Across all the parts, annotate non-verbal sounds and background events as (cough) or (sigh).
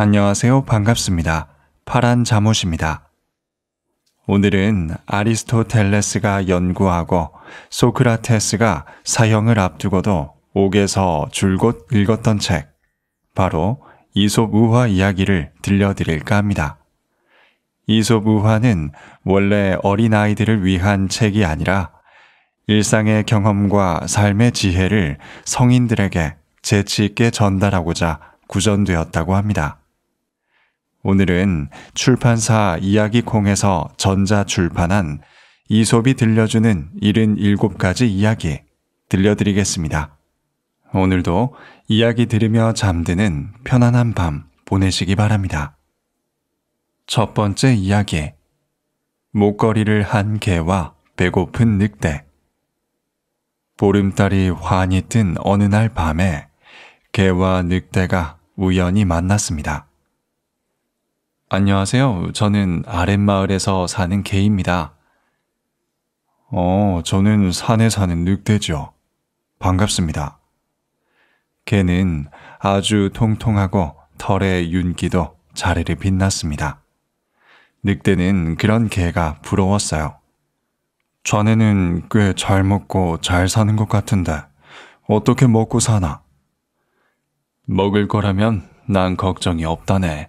안녕하세요. 반갑습니다. 파란 잠옷입니다. 오늘은 아리스토텔레스가 연구하고 소크라테스가 사형을 앞두고도 옥에서 줄곧 읽었던 책, 바로 이솝 우화 이야기를 들려드릴까 합니다. 이솝 우화는 원래 어린아이들을 위한 책이 아니라 일상의 경험과 삶의 지혜를 성인들에게 재치 있게 전달하고자 구전되었다고 합니다. 오늘은 출판사 이야기콩에서 전자 출판한 이솝이 들려주는 77가지 이야기 들려드리겠습니다. 오늘도 이야기 들으며 잠드는 편안한 밤 보내시기 바랍니다. 첫 번째 이야기. 목걸이를 한 개와 배고픈 늑대. 보름달이 환히 뜬 어느 날 밤에 개와 늑대가 우연히 만났습니다. 안녕하세요. 저는 아랫마을에서 사는 개입니다. 어, 저는 산에 사는 늑대죠. 반갑습니다. 개는 아주 통통하고 털의 윤기도 자리를 빛났습니다. 늑대는 그런 개가 부러웠어요. 자네는 꽤 잘 먹고 잘 사는 것 같은데 어떻게 먹고 사나? 먹을 거라면 난 걱정이 없다네.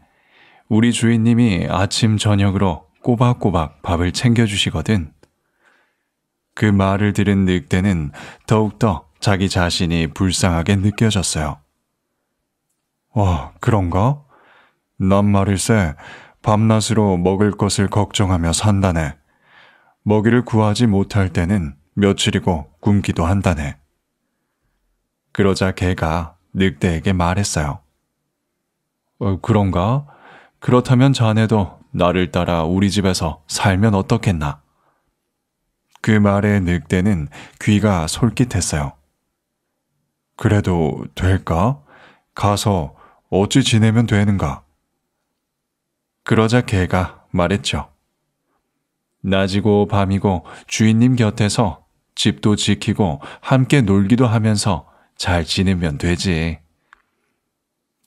우리 주인님이 아침 저녁으로 꼬박꼬박 밥을 챙겨주시거든. 그 말을 들은 늑대는 더욱더 자기 자신이 불쌍하게 느껴졌어요. 어, 그런가? 난 말일세 밤낮으로 먹을 것을 걱정하며 산다네. 먹이를 구하지 못할 때는 며칠이고 굶기도 한다네. 그러자 개가 늑대에게 말했어요. 어, 그런가? 그렇다면 자네도 나를 따라 우리 집에서 살면 어떻겠나? 그 말에 늑대는 귀가 솔깃했어요. 그래도 될까? 가서 어찌 지내면 되는가? 그러자 개가 말했죠. 낮이고 밤이고 주인님 곁에서 집도 지키고 함께 놀기도 하면서 잘 지내면 되지.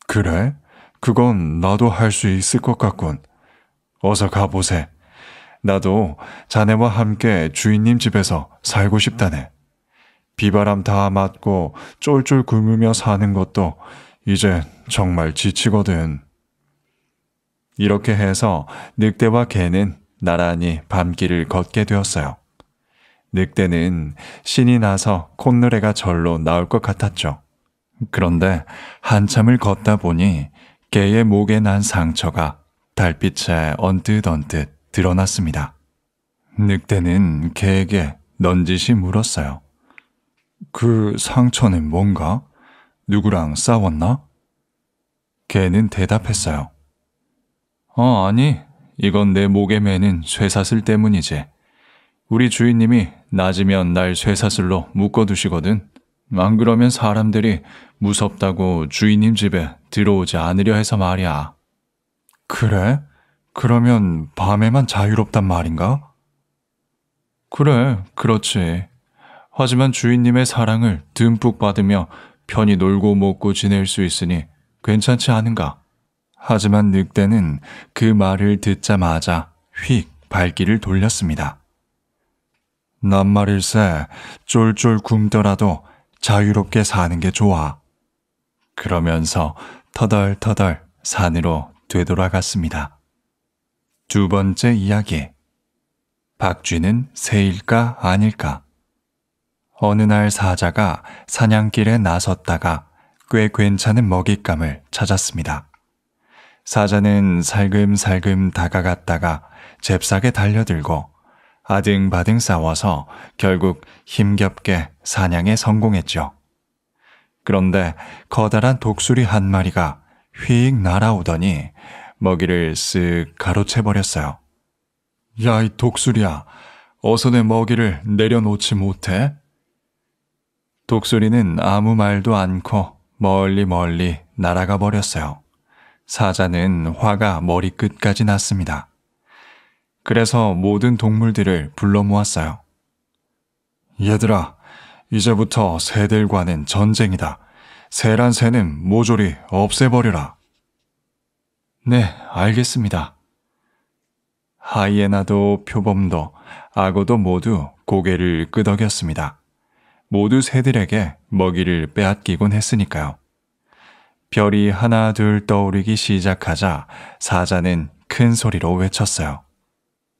그래? 그건 나도 할 수 있을 것 같군. 어서 가보세. 나도 자네와 함께 주인님 집에서 살고 싶다네. 비바람 다 맞고 쫄쫄 굶으며 사는 것도 이제 정말 지치거든. 이렇게 해서 늑대와 개는 나란히 밤길을 걷게 되었어요. 늑대는 신이 나서 콧노래가 절로 나올 것 같았죠. 그런데 한참을 걷다 보니 개의 목에 난 상처가 달빛에 언뜻 언뜻 드러났습니다. 늑대는 개에게 넌지시 물었어요. 그 상처는 뭔가? 누구랑 싸웠나? 개는 대답했어요. 어, 아니. 이건 내 목에 매는 쇠사슬 때문이지. 우리 주인님이 낮으면 날 쇠사슬로 묶어두시거든. 안 그러면 사람들이 무섭다고 주인님 집에 들어오지 않으려 해서 말이야. 그래? 그러면 밤에만 자유롭단 말인가? 그래, 그렇지. 하지만 주인님의 사랑을 듬뿍 받으며 편히 놀고 먹고 지낼 수 있으니 괜찮지 않은가? 하지만 늑대는 그 말을 듣자마자 휙 발길을 돌렸습니다. 난말일세 쫄쫄 굶더라도 자유롭게 사는 게 좋아. 그러면서 터덜터덜 산으로 되돌아갔습니다. 두 번째 이야기. 박쥐는 새일까 아닐까? 어느 날 사자가 사냥길에 나섰다가 꽤 괜찮은 먹잇감을 찾았습니다. 사자는 살금살금 다가갔다가 잽싸게 달려들고 아등바등 싸워서 결국 힘겹게 사냥에 성공했죠. 그런데 커다란 독수리 한 마리가 휙 날아오더니 먹이를 쓱 가로채버렸어요. 야, 이 독수리야. 어서 내 먹이를 내려놓지 못해? 독수리는 아무 말도 않고 멀리 멀리 날아가 버렸어요. 사자는 화가 머리끝까지 났습니다. 그래서 모든 동물들을 불러 모았어요. 얘들아, 이제부터 새들과는 전쟁이다. 새란 새는 모조리 없애버려라. 네, 알겠습니다. 하이에나도 표범도 악어도 모두 고개를 끄덕였습니다. 모두 새들에게 먹이를 빼앗기곤 했으니까요. 별이 하나 둘 떠오르기 시작하자 사자는 큰 소리로 외쳤어요.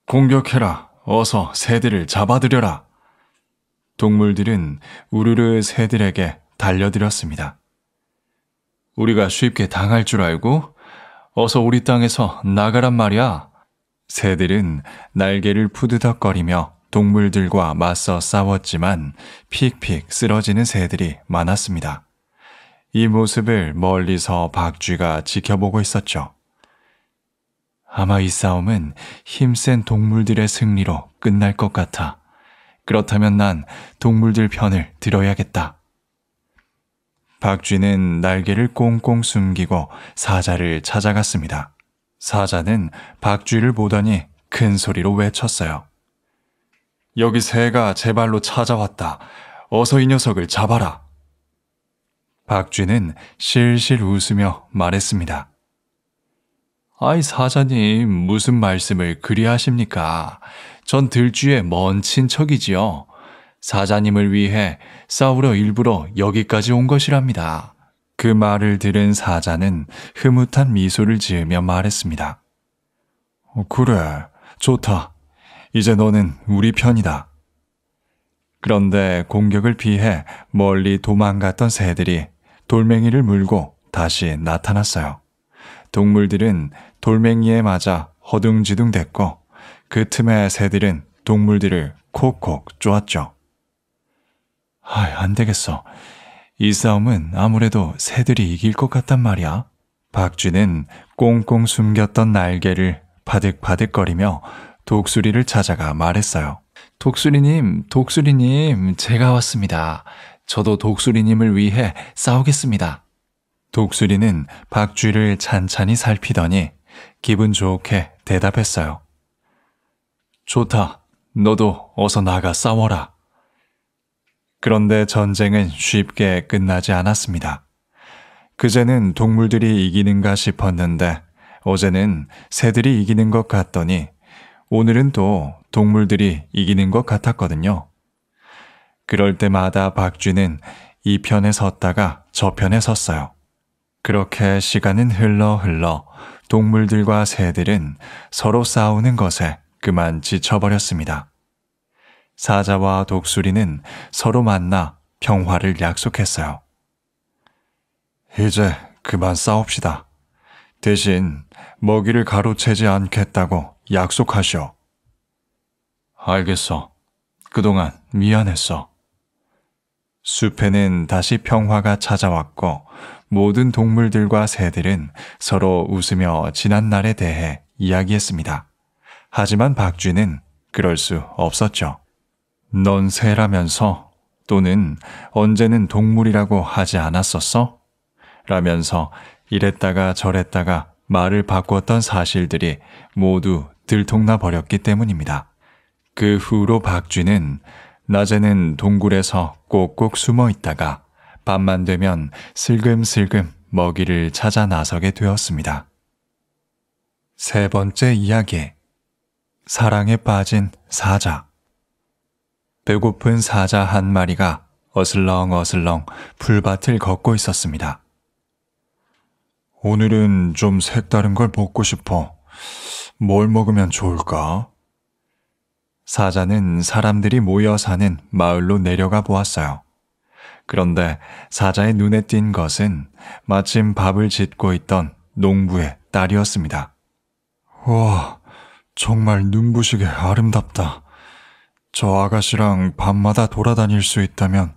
공격해라! 어서 새들을 잡아들여라! 동물들은 우르르 새들에게 달려들었습니다. 우리가 쉽게 당할 줄 알고 어서 우리 땅에서 나가란 말이야. 새들은 날개를 푸드덕거리며 동물들과 맞서 싸웠지만 픽픽 쓰러지는 새들이 많았습니다. 이 모습을 멀리서 박쥐가 지켜보고 있었죠. 아마 이 싸움은 힘센 동물들의 승리로 끝날 것 같아 그렇다면 난 동물들 편을 들어야겠다. 박쥐는 날개를 꽁꽁 숨기고 사자를 찾아갔습니다. 사자는 박쥐를 보더니 큰 소리로 외쳤어요. 여기 새가 제 발로 찾아왔다. 어서 이 녀석을 잡아라. 박쥐는 실실 웃으며 말했습니다. 아이 사자님 무슨 말씀을 그리하십니까? 전 들쥐의 먼 친척이지요. 사자님을 위해 싸우러 일부러 여기까지 온 것이랍니다. 그 말을 들은 사자는 흐뭇한 미소를 지으며 말했습니다. 어, 그래, 좋다. 이제 너는 우리 편이다. 그런데 공격을 피해 멀리 도망갔던 새들이 돌멩이를 물고 다시 나타났어요. 동물들은 돌멩이에 맞아 허둥지둥 댔고그 틈에 새들은 동물들을 콕콕 쪼았죠. 아이, 안 되겠어. 이 싸움은 아무래도 새들이 이길 것 같단 말이야. 박쥐는 꽁꽁 숨겼던 날개를 바득바득거리며 독수리를 찾아가 말했어요. 독수리님, 독수리님, 제가 왔습니다. 저도 독수리님을 위해 싸우겠습니다. 독수리는 박쥐를 찬찬히 살피더니 기분 좋게 대답했어요. 좋다. 너도 어서 나가 싸워라. 그런데 전쟁은 쉽게 끝나지 않았습니다. 그제는 동물들이 이기는가 싶었는데 어제는 새들이 이기는 것 같더니 오늘은 또 동물들이 이기는 것 같았거든요. 그럴 때마다 박쥐는 이 편에 섰다가 저 편에 섰어요. 그렇게 시간은 흘러 흘러 동물들과 새들은 서로 싸우는 것에 그만 지쳐버렸습니다. 사자와 독수리는 서로 만나 평화를 약속했어요. 이제 그만 싸웁시다. 대신 먹이를 가로채지 않겠다고 약속하시오. 알겠어. 그동안 미안했어. 숲에는 다시 평화가 찾아왔고 모든 동물들과 새들은 서로 웃으며 지난 날에 대해 이야기했습니다. 하지만 박쥐는 그럴 수 없었죠. 넌 새라면서 또는 언제는 동물이라고 하지 않았었어? 라면서 이랬다가 저랬다가 말을 바꿨던 사실들이 모두 들통나 버렸기 때문입니다. 그 후로 박쥐는 낮에는 동굴에서 꼭꼭 숨어 있다가 밤만 되면 슬금슬금 먹이를 찾아 나서게 되었습니다. 세 번째 이야기. 사랑에 빠진 사자. 배고픈 사자 한 마리가 어슬렁어슬렁 풀밭을 걷고 있었습니다. 오늘은 좀 색다른 걸 먹고 싶어. 뭘 먹으면 좋을까? 사자는 사람들이 모여 사는 마을로 내려가 보았어요. 그런데 사자의 눈에 띈 것은 마침 밥을 짓고 있던 농부의 딸이었습니다. 우 와, 정말 눈부시게 아름답다. 저 아가씨랑 밤마다 돌아다닐 수 있다면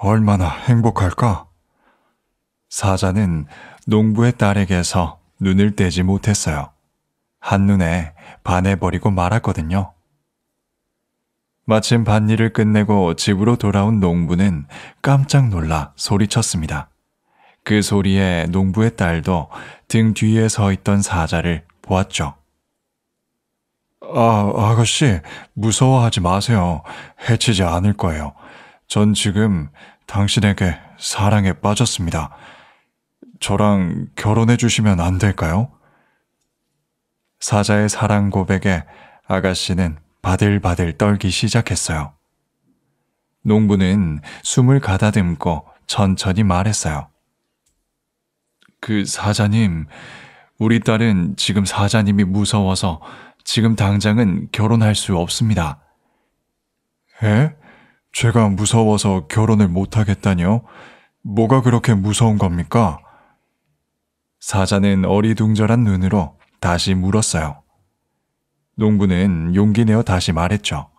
얼마나 행복할까? 사자는 농부의 딸에게서 눈을 떼지 못했어요. 한눈에 반해버리고 말았거든요. 마침 밭일을 끝내고 집으로 돌아온 농부는 깜짝 놀라 소리쳤습니다. 그 소리에 농부의 딸도 등 뒤에 서 있던 사자를 보았죠. 아, 아가씨, 무서워하지 마세요. 해치지 않을 거예요. 전 지금 당신에게 사랑에 빠졌습니다. 저랑 결혼해 주시면 안 될까요? 사자의 사랑 고백에 아가씨는 바들바들 떨기 시작했어요. 농부는 숨을 가다듬고 천천히 말했어요. 그 사자님, 우리 딸은 지금 사자님이 무서워서 지금 당장은 결혼할 수 없습니다. 에? 제가 무서워서 결혼을 못하겠다뇨? 뭐가 그렇게 무서운 겁니까? 사자는 어리둥절한 눈으로 다시 물었어요. 농부는 용기 내어 다시 말했죠.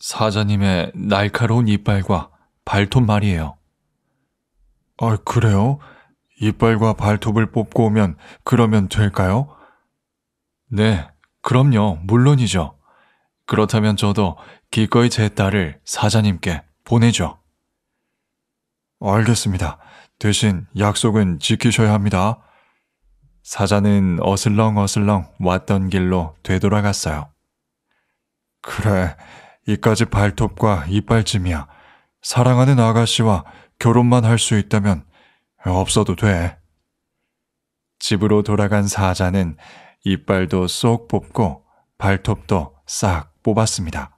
사자님의 날카로운 이빨과 발톱 말이에요. 아, 그래요? 이빨과 발톱을 뽑고 오면 그러면 될까요? 네, 그럼요. 물론이죠. 그렇다면 저도 기꺼이 제 딸을 사자님께 보내죠. 알겠습니다. 대신 약속은 지키셔야 합니다. 사자는 어슬렁어슬렁 왔던 길로 되돌아갔어요. 그래, 이까지 발톱과 이빨쯤이야. 사랑하는 아가씨와 결혼만 할 수 있다면 없어도 돼. 집으로 돌아간 사자는 이빨도 쏙 뽑고 발톱도 싹 뽑았습니다.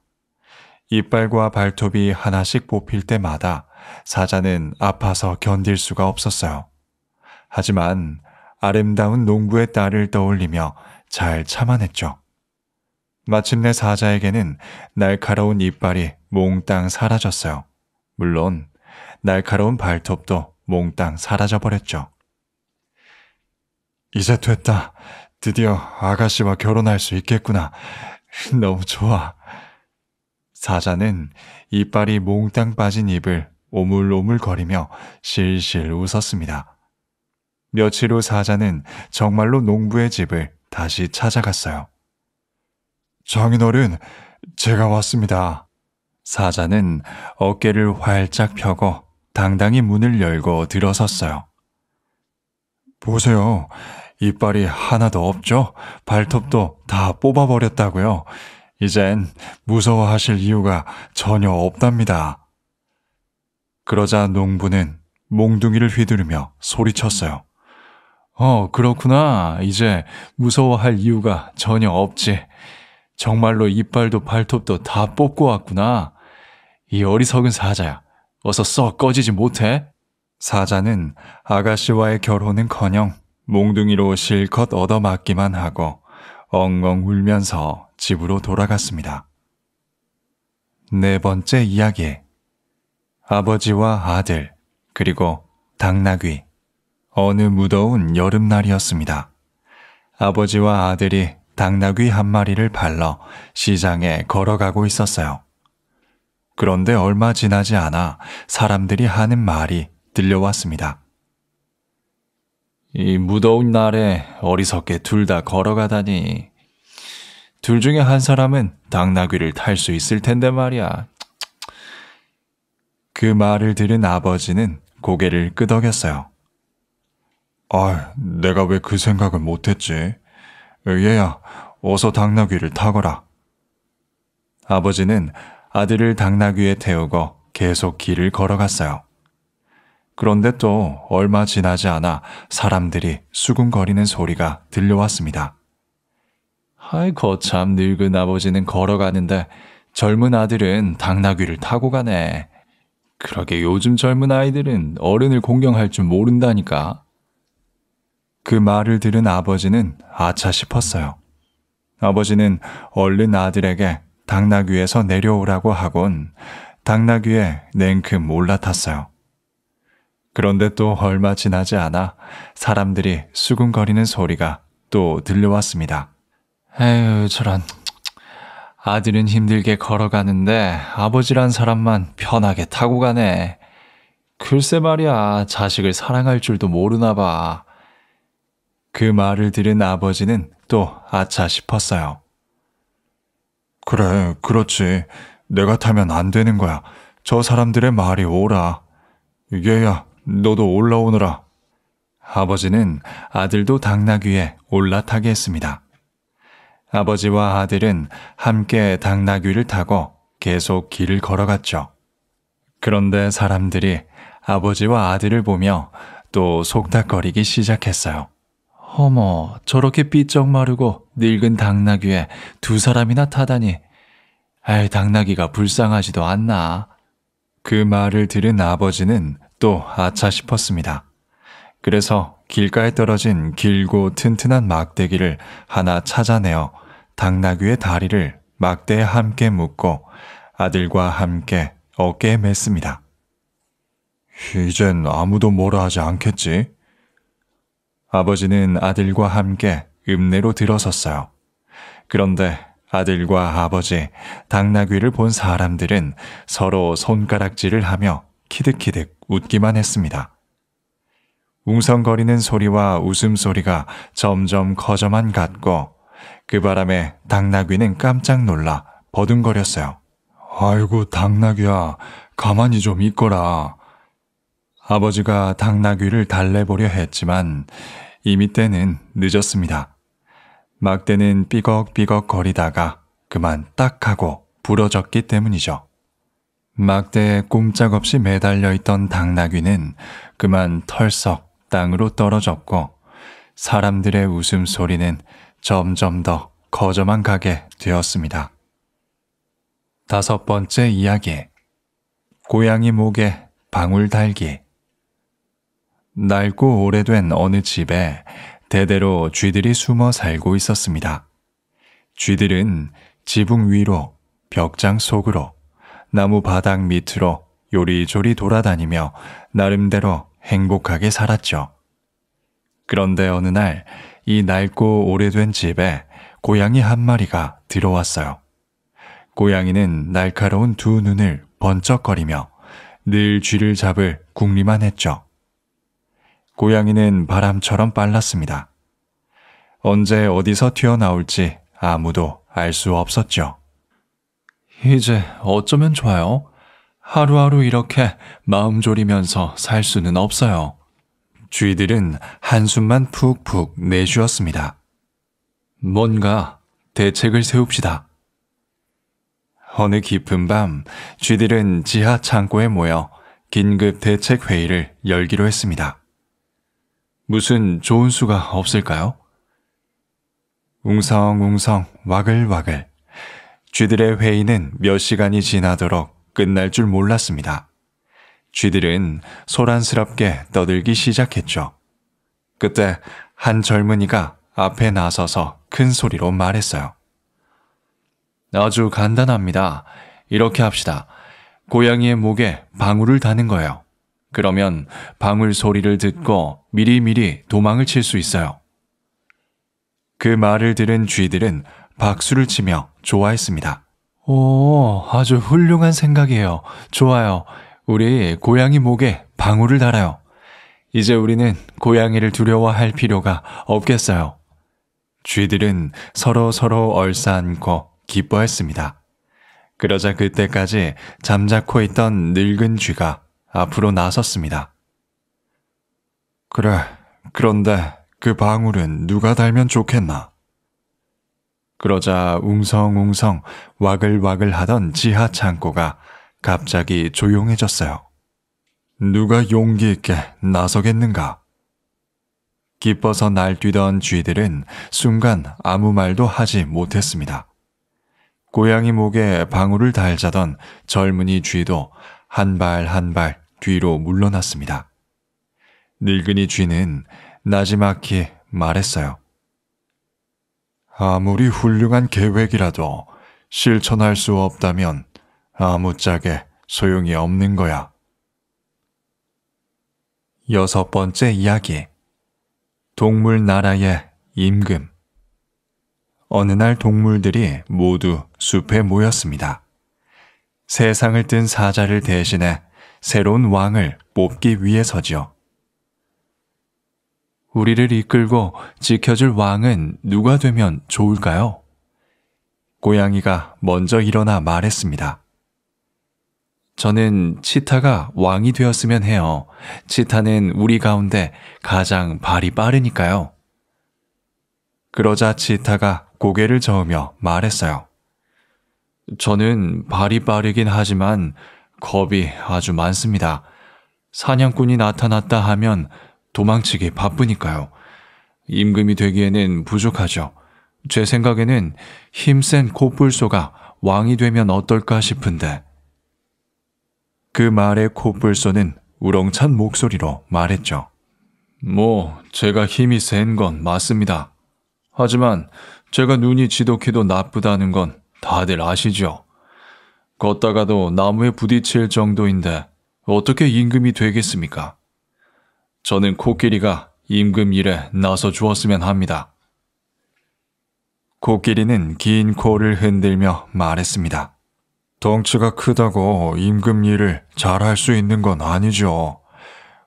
이빨과 발톱이 하나씩 뽑힐 때마다 사자는 아파서 견딜 수가 없었어요. 하지만 아름다운 농부의 딸을 떠올리며 잘 참아냈죠. 마침내 사자에게는 날카로운 이빨이 몽땅 사라졌어요. 물론 날카로운 발톱도 몽땅 사라져버렸죠. 이제 됐다. 드디어 아가씨와 결혼할 수 있겠구나. (laughs) 너무 좋아. 사자는 이빨이 몽땅 빠진 입을 오물오물거리며 실실 웃었습니다. 며칠 후 사자는 정말로 농부의 집을 다시 찾아갔어요. 장인어른, 제가 왔습니다. 사자는 어깨를 활짝 펴고 당당히 문을 열고 들어섰어요. 보세요. 이빨이 하나도 없죠? 발톱도 다 뽑아버렸다고요. 이젠 무서워하실 이유가 전혀 없답니다. 그러자 농부는 몽둥이를 휘두르며 소리쳤어요. 어, 그렇구나. 이제 무서워할 이유가 전혀 없지. 정말로 이빨도 발톱도 다 뽑고 왔구나. 이 어리석은 사자야. 어서 썩 꺼지지 못해. 사자는 아가씨와의 결혼은커녕 몽둥이로 실컷 얻어맞기만 하고 엉엉 울면서 집으로 돌아갔습니다. 네 번째 이야기. 아버지와 아들, 그리고 당나귀. 어느 무더운 여름날이었습니다. 아버지와 아들이 당나귀 한 마리를 발러 시장에 걸어가고 있었어요. 그런데 얼마 지나지 않아 사람들이 하는 말이 들려왔습니다. 이 무더운 날에 어리석게 둘 다 걸어가다니. 둘 중에 한 사람은 당나귀를 탈 수 있을 텐데 말이야. 그 말을 들은 아버지는 고개를 끄덕였어요. 아, 내가 왜 그 생각을 못했지? 얘야, 어서 당나귀를 타거라. 아버지는 아들을 당나귀에 태우고 계속 길을 걸어갔어요. 그런데 또 얼마 지나지 않아 사람들이 수군거리는 소리가 들려왔습니다. 아이고 참 늙은 아버지는 걸어가는데 젊은 아들은 당나귀를 타고 가네. 그러게 요즘 젊은 아이들은 어른을 공경할 줄 모른다니까. 그 말을 들은 아버지는 아차 싶었어요. 아버지는 얼른 아들에게 당락 위에서 내려오라고 하곤 당락 위에 냉큼 올라탔어요. 그런데 또 얼마 지나지 않아 사람들이 수군거리는 소리가 또 들려왔습니다. 에휴, 저런. 아들은 힘들게 걸어가는데 아버지란 사람만 편하게 타고 가네. 글쎄 말이야, 자식을 사랑할 줄도 모르나 봐. 그 말을 들은 아버지는 또 아차 싶었어요. 그래, 그렇지. 내가 타면 안 되는 거야. 저 사람들의 말이 오라. 얘야, 너도 올라오느라 아버지는 아들도 당나귀에 올라타게 했습니다. 아버지와 아들은 함께 당나귀를 타고 계속 길을 걸어갔죠. 그런데 사람들이 아버지와 아들을 보며 또 속닥거리기 시작했어요. 어머, 저렇게 삐쩍 마르고 늙은 당나귀에 두 사람이나 타다니. 아이, 당나귀가 불쌍하지도 않나. 그 말을 들은 아버지는 또 아차 싶었습니다. 그래서 길가에 떨어진 길고 튼튼한 막대기를 하나 찾아내어 당나귀의 다리를 막대에 함께 묶고 아들과 함께 어깨에 맸습니다. 이젠 아무도 뭐라 하지 않겠지? 아버지는 아들과 함께 읍내로 들어섰어요. 그런데 아들과 아버지, 당나귀를 본 사람들은 서로 손가락질을 하며 키득키득 웃기만 했습니다. 웅성거리는 소리와 웃음소리가 점점 커져만 갔고 그 바람에 당나귀는 깜짝 놀라 버둥거렸어요. 아이고 당나귀야 가만히 좀 있거라. 아버지가 당나귀를 달래보려 했지만 이미 때는 늦었습니다. 막대는 삐걱삐걱 거리다가 그만 딱 하고 부러졌기 때문이죠. 막대에 꼼짝없이 매달려 있던 당나귀는 그만 털썩 땅으로 떨어졌고 사람들의 웃음소리는 점점 더 거저만 가게 되었습니다. 다섯 번째 이야기 고양이 목에 방울 달기 낡고 오래된 어느 집에 대대로 쥐들이 숨어 살고 있었습니다. 쥐들은 지붕 위로, 벽장 속으로, 나무 바닥 밑으로 요리조리 돌아다니며 나름대로 행복하게 살았죠. 그런데 어느 날 이 낡고 오래된 집에 고양이 한 마리가 들어왔어요. 고양이는 날카로운 두 눈을 번쩍거리며 늘 쥐를 잡을 궁리만 했죠. 고양이는 바람처럼 빨랐습니다. 언제 어디서 튀어나올지 아무도 알 수 없었죠. 이제 어쩌면 좋아요. 하루하루 이렇게 마음 졸이면서 살 수는 없어요. 쥐들은 한숨만 푹푹 내쉬었습니다. 뭔가 대책을 세웁시다. 어느 깊은 밤, 쥐들은 지하 창고에 모여 긴급 대책 회의를 열기로 했습니다. 무슨 좋은 수가 없을까요? 웅성웅성 와글와글 쥐들의 회의는 몇 시간이 지나도록 끝날 줄 몰랐습니다. 쥐들은 소란스럽게 떠들기 시작했죠. 그때 한 젊은이가 앞에 나서서 큰 소리로 말했어요. 아주 간단합니다. 이렇게 합시다. 고양이의 목에 방울을 다는 거예요. 그러면 방울 소리를 듣고 미리미리 도망을 칠 수 있어요. 그 말을 들은 쥐들은 박수를 치며 좋아했습니다. 오, 아주 훌륭한 생각이에요. 좋아요. 우리 고양이 목에 방울을 달아요. 이제 우리는 고양이를 두려워할 필요가 없겠어요. 쥐들은 서로 서로 얼싸안고 기뻐했습니다. 그러자 그때까지 잠자코 있던 늙은 쥐가 앞으로 나섰습니다. 그래, 그런데 그 방울은 누가 달면 좋겠나? 그러자 웅성웅성 와글와글 하던 지하 창고가 갑자기 조용해졌어요. 누가 용기 있게 나서겠는가? 기뻐서 날뛰던 쥐들은 순간 아무 말도 하지 못했습니다. 고양이 목에 방울을 달자던 젊은이 쥐도 한 발 한발 한발 뒤로 물러났습니다. 늙은이 쥐는 나지막히 말했어요. 아무리 훌륭한 계획이라도 실천할 수 없다면 아무짝에 소용이 없는 거야. 여섯 번째 이야기. 동물 나라의 임금. 어느 날 동물들이 모두 숲에 모였습니다. 세상을 뜬 사자를 대신해 새로운 왕을 뽑기 위해서지요. 우리를 이끌고 지켜줄 왕은 누가 되면 좋을까요? 고양이가 먼저 일어나 말했습니다. 저는 치타가 왕이 되었으면 해요. 치타는 우리 가운데 가장 발이 빠르니까요. 그러자 치타가 고개를 저으며 말했어요. 저는 발이 빠르긴 하지만 겁이 아주 많습니다. 사냥꾼이 나타났다 하면 도망치기 바쁘니까요. 임금이 되기에는 부족하죠. 제 생각에는 힘센 코뿔소가 왕이 되면 어떨까 싶은데. 그 말에 코뿔소는 우렁찬 목소리로 말했죠. 뭐, 제가 힘이 센 건 맞습니다. 하지만 제가 눈이 지독해도 나쁘다는 건 다들 아시죠? 걷다가도 나무에 부딪힐 정도인데 어떻게 임금이 되겠습니까? 저는 코끼리가 임금 일에 나서 주었으면 합니다. 코끼리는 긴 코를 흔들며 말했습니다. 덩치가 크다고 임금 일을 잘 할 수 있는 건 아니죠.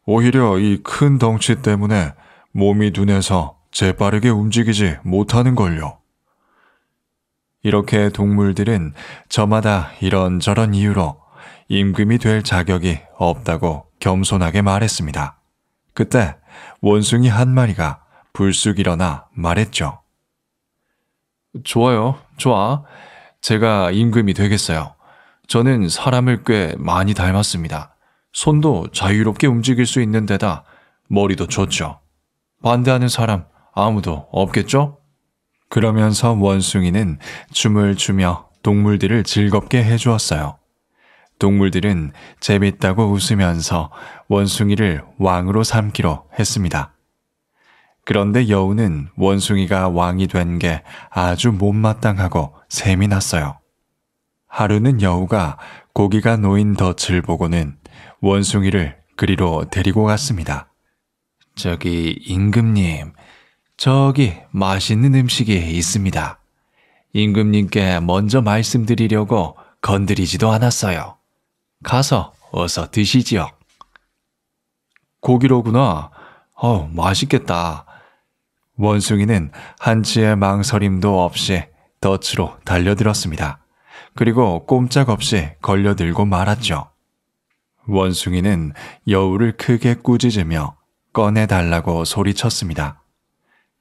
오히려 이 큰 덩치 때문에 몸이 둔해서 재빠르게 움직이지 못하는 걸요. 이렇게 동물들은 저마다 이런저런 이유로 임금이 될 자격이 없다고 겸손하게 말했습니다. 그때 원숭이 한 마리가 불쑥 일어나 말했죠. 좋아요, 좋아. 제가 임금이 되겠어요. 저는 사람을 꽤 많이 닮았습니다. 손도 자유롭게 움직일 수 있는 데다 머리도 좋죠. 반대하는 사람 아무도 없겠죠? 그러면서 원숭이는 춤을 추며 동물들을 즐겁게 해주었어요. 동물들은 재밌다고 웃으면서 원숭이를 왕으로 삼기로 했습니다. 그런데 여우는 원숭이가 왕이 된 게 아주 못마땅하고 셈이 났어요. 하루는 여우가 고기가 놓인 덫을 보고는 원숭이를 그리로 데리고 갔습니다. 저기 임금님, 저기 맛있는 음식이 있습니다. 임금님께 먼저 말씀드리려고 건드리지도 않았어요. 가서 어서 드시지요. 고기로구나. 어우 맛있겠다. 원숭이는 한치의 망설임도 없이 덫으로 달려들었습니다. 그리고 꼼짝없이 걸려들고 말았죠. 원숭이는 여우를 크게 꾸짖으며 꺼내달라고 소리쳤습니다.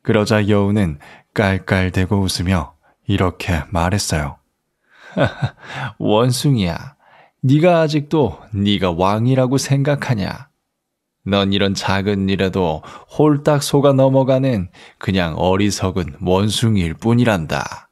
그러자 여우는 깔깔대고 웃으며 이렇게 말했어요. (laughs) 원숭이야. 네가 아직도 네가 왕이라고 생각하냐? 넌 이런 작은 일에도 홀딱 속아 넘어가는 그냥 어리석은 원숭이일 뿐이란다.